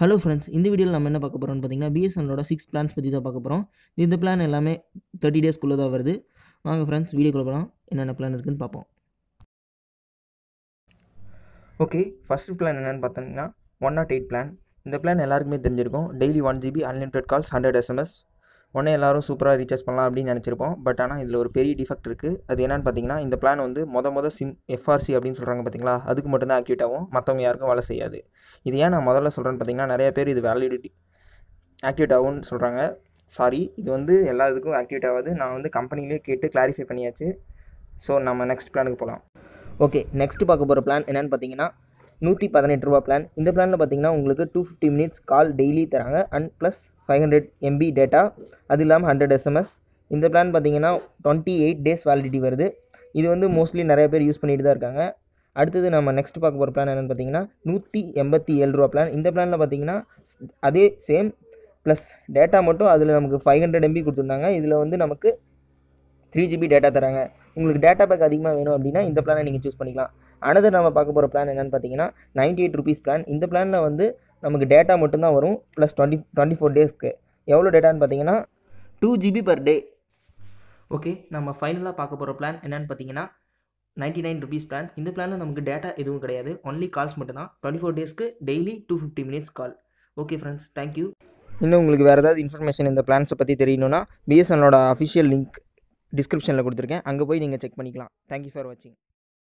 hello friends இந்த வீடியோவில் நம்ம என்ன பார்க்க போகிறோம்னு பார்த்தீங்கன்னா பிஎஸ்என்னோட சிக்ஸ் பிளான்ஸ் பற்றி தான் பார்க்க போகிறோம் இந்த பிளான் எல்லாமே தேர்ட்டி டேஸ்க்குள்ளே தான் வருது வாங்க ஃப்ரெண்ட்ஸ் வீடியோ போகலாம் என்னென்ன பிளான் இருக்குதுன்னு பார்ப்போம் ஓகே ஃபஸ்ட் பிளான் என்னென்னு பார்த்தீங்கன்னா ஒன் நாட் எயிட் பிளான் இந்த பிளான் எல்லாருக்குமே தெரிஞ்சிருக்கும் daily one GB unlimited calls hundred SMS உடனே எல்லோரும் சூப்பராக ரீசார்ஜ் பண்ணலாம் அப்படின்னு நினச்சிருப்போம் பட் ஆனால் இதில் ஒரு பெரிய டிஃபெக்ட் இருக்குது அது என்னென்னு பார்த்தீங்கன்னா இந்த பிளான் வந்து மொத மொதல் சிம் எஃப்ஆர்சி அப்படின்னு சொல்கிறாங்க பார்த்தீங்களா அதுக்கு மட்டும்தான் ஆக்டிவேட் ஆகும் மற்றவங்க யாருக்கும் வேலை செய்யாது இது ஏன் நான் முதல்ல சொல்கிறேன்னு பார்த்தீங்கன்னா நிறைய பேர் இது வேலிடிட்டி ஆக்டிவேட் ஆகும்னு சொல்கிறாங்க சாரி இது வந்து எல்லா இதுக்கும் ஆக்டிவேட் ஆகாது நான் வந்து கம்பெனிலே கேட்டு கிளாரிஃபை பண்ணியாச்சு ஸோ நம்ம நெக்ஸ்ட் பிளானுக்கு போகலாம் ஓகே நெக்ஸ்ட் பார்க்க போகிற பிளான் என்னென்னு பார்த்தீங்கன்னா நூற்றி பதினெட்டு ரூபா பிளான் இந்த பிளானில் பார்த்தீங்கன்னா உங்களுக்கு two fifty minutes call daily தராங்க and plus five hundred MB data அது இல்லாமல் ஹண்ட்ரட் எஸ்எம்எஸ் இந்த பிளான் பார்த்தீங்கன்னா டுவெண்ட்டி எயிட் டேஸ் வேலிடிட்டி வருது இது வந்து மோஸ்ட்லி நிறைய பேர் யூஸ் பண்ணிட்டு தான் இருக்காங்க அடுத்தது நம்ம நெக்ஸ்ட் பார்க்க போகிற பிளான் என்னென்னு பார்த்தீங்கன்னா நூற்றி எண்பத்தி ஏழு ரூபா பிளான் இந்த பிளானில் பார்த்தீங்கன்னா அதே சேம் ப்ளஸ் டேட்டா மட்டும் அதில் நமக்கு ஃபைவ் ஹண்ட்ரட் எம்பி கொடுத்துருந்தாங்க இதில் வந்து நமக்கு த்ரீ ஜிபி டேட்டா தராங்க உங்களுக்கு டேட்டா பேக் அதிகமாக வேணும் அப்படின்னா இந்த பிளானை நீங்கள் சூஸ் பண்ணிக்கலாம் அனதர் நம்ம பார்க்க போகிற பிளான் என்னென்னு பார்த்தீங்கன்னா நைன்டி எயிட் ருபீஸ் பிளான் இந்த பிளானில் வந்து நமக்கு டேட்டா மட்டும்தான் வரும் ப்ளஸ் டுவெண்ட்டி டுவெண்ட்டி ஃபோர் டேஸ்க்கு எவ்வளோ டேட்டான்னு பார்த்தீங்கன்னா two GB per day okay நம்ம ஃபைனலாக பார்க்க போகிற பிளான் என்னென்னு பார்த்தீங்கன்னா நைன்டி நைன் ருபீஸ் பிளான் இந்த பிளானில் நமக்கு டேட்டா எதுவும் கிடையாது ஒன்லி கால்ஸ் மட்டும்தான் டுவெண்ட்டி ஃபோர் டேஸ்க்கு daily two fifty minutes call okay friends thank you இன்னும் உங்களுக்கு வேறு ஏதாவது இன்ஃபர்மேஷன் இந்த பிளான்ஸை பற்றி தெரியணும்னா பிஎஸ்என்னோட அஃபிஷியல் லிங்க் டிஸ்கிரிப்ஷனில் கொடுத்துருக்கேன் அங்கே போய் நீங்கள் செக் பண்ணிக்கலாம் தேங்க்யூ ஃபார் வாட்சிங்